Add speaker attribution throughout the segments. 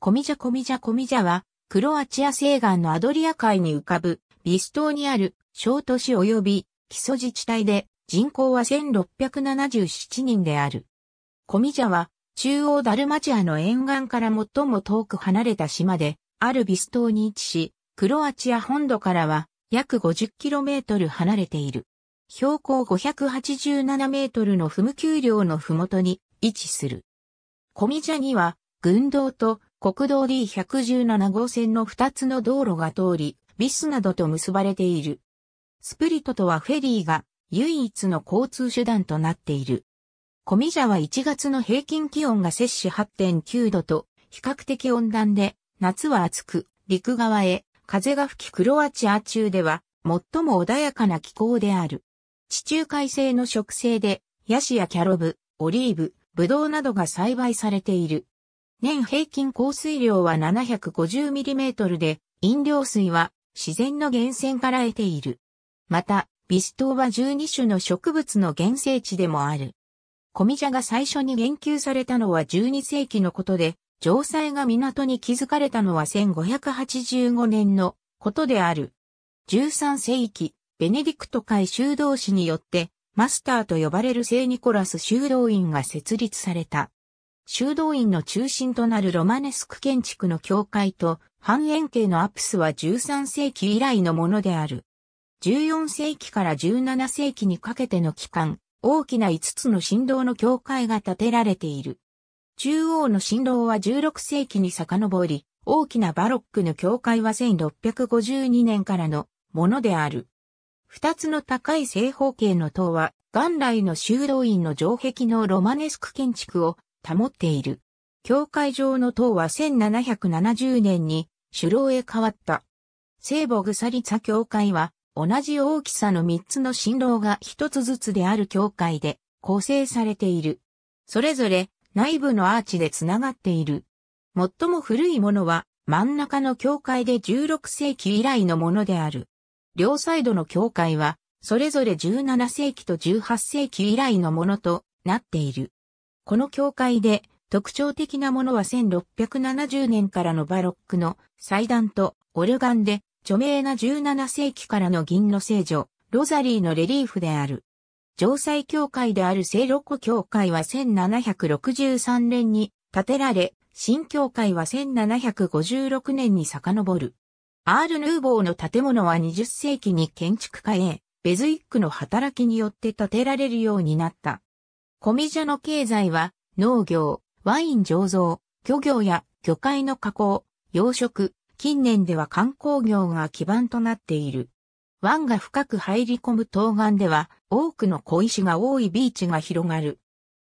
Speaker 1: コミジャコミジャコミジャは、クロアチア西岸のアドリア海に浮かぶ、ビス島にある小都市及び基礎自治体で、人口は1677人である。コミジャは、中央ダルマチアの沿岸から最も遠く離れた島で、あるビス島に位置し、クロアチア本土からは約 50km 離れている。標高5 8 7ルの不無丘陵のふもとに位置する。コミジャには、軍道と国道 D117 号線の2つの道路が通り、ビスなどと結ばれている。スプリトとはフェリーが唯一の交通手段となっている。コミジャは1月の平均気温が摂氏8.9度と比較的温暖で、夏は暑く、陸側へ風が吹きクロアチア中では最も穏やかな気候である。地中海性の植生で、ヤシやキャロブ、オリーブ、ブドウなどが栽培されている。年平均降水量は 750mm で、飲料水は自然の源泉から得ている。また、ビス島は12種の植物の原生地でもある。コミジャが最初に言及されたのは12世紀のことで、城塞が港に築かれたのは1585年のことである。13世紀、ベネディクト会修道士によって、マスターと呼ばれる聖ニコラス修道院が設立された。修道院の中心となるロマネスク建築の教会と半円形のアプスは13世紀以来のものである。14世紀から17世紀にかけての期間、大きな5つの振動の教会が建てられている。中央の振動は16世紀に遡り、大きなバロックの教会は1652年からのものである。二つの高い正方形の塔は、元来の修道院の城壁のロマネスク建築を保っている。教会上の塔は1770年に首楼へ変わった。聖母グサリツァ教会は同じ大きさの3つの新楼が1つずつである教会で構成されている。それぞれ内部のアーチでつながっている。最も古いものは真ん中の教会で16世紀以来のものである。両サイドの教会はそれぞれ17世紀と18世紀以来のものとなっている。この教会で特徴的なものは1670年からのバロックの祭壇とオルガンで著名な17世紀からの銀の聖女、ロザリーのレリーフである。城塞教会である聖ロコ教会は1763年に建てられ、新教会は1756年に遡る。アール・ヌーボーの建物は20世紀に建築家へ、ベズイックの働きによって建てられるようになった。コミジャの経済は農業、ワイン醸造、漁業や魚介の加工、養殖、近年では観光業が基盤となっている。湾が深く入り込む東岸では多くの小石が多いビーチが広がる。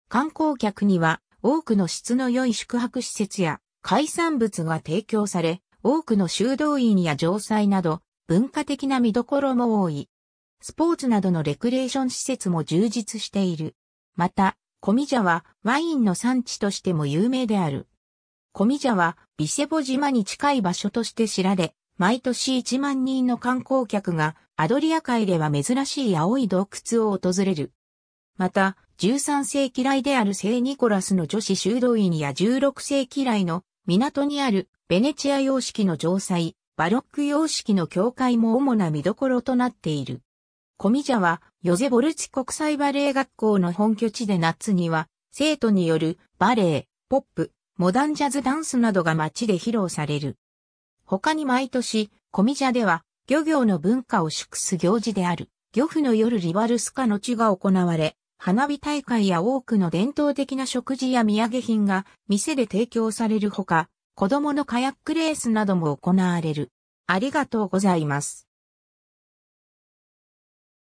Speaker 1: 観光客には多くの質の良い宿泊施設や海産物が提供され、多くの修道院や城塞など文化的な見どころも多い。スポーツなどのレクレーション施設も充実している。また、コミジャはワインの産地としても有名である。コミジャはビセボ島に近い場所として知られ、毎年1万人の観光客がアドリア海では珍しい青い洞窟を訪れる。また、13世紀来である聖ニコラスの女子修道院や16世紀来の港にあるベネチア様式の城塞、バロック様式の教会も主な見どころとなっている。コミジャは、ヨゼ・ボルチ国際バレエ学校の本拠地で夏には、生徒によるバレエ、ポップ、モダンジャズダンスなどが街で披露される。他に毎年、コミジャでは、漁業の文化を祝す行事である、漁夫の夜リバルスカの地が行われ、花火大会や多くの伝統的な食事や土産品が店で提供されるほか、子供のカヤックレースなども行われる。ありがとうございます。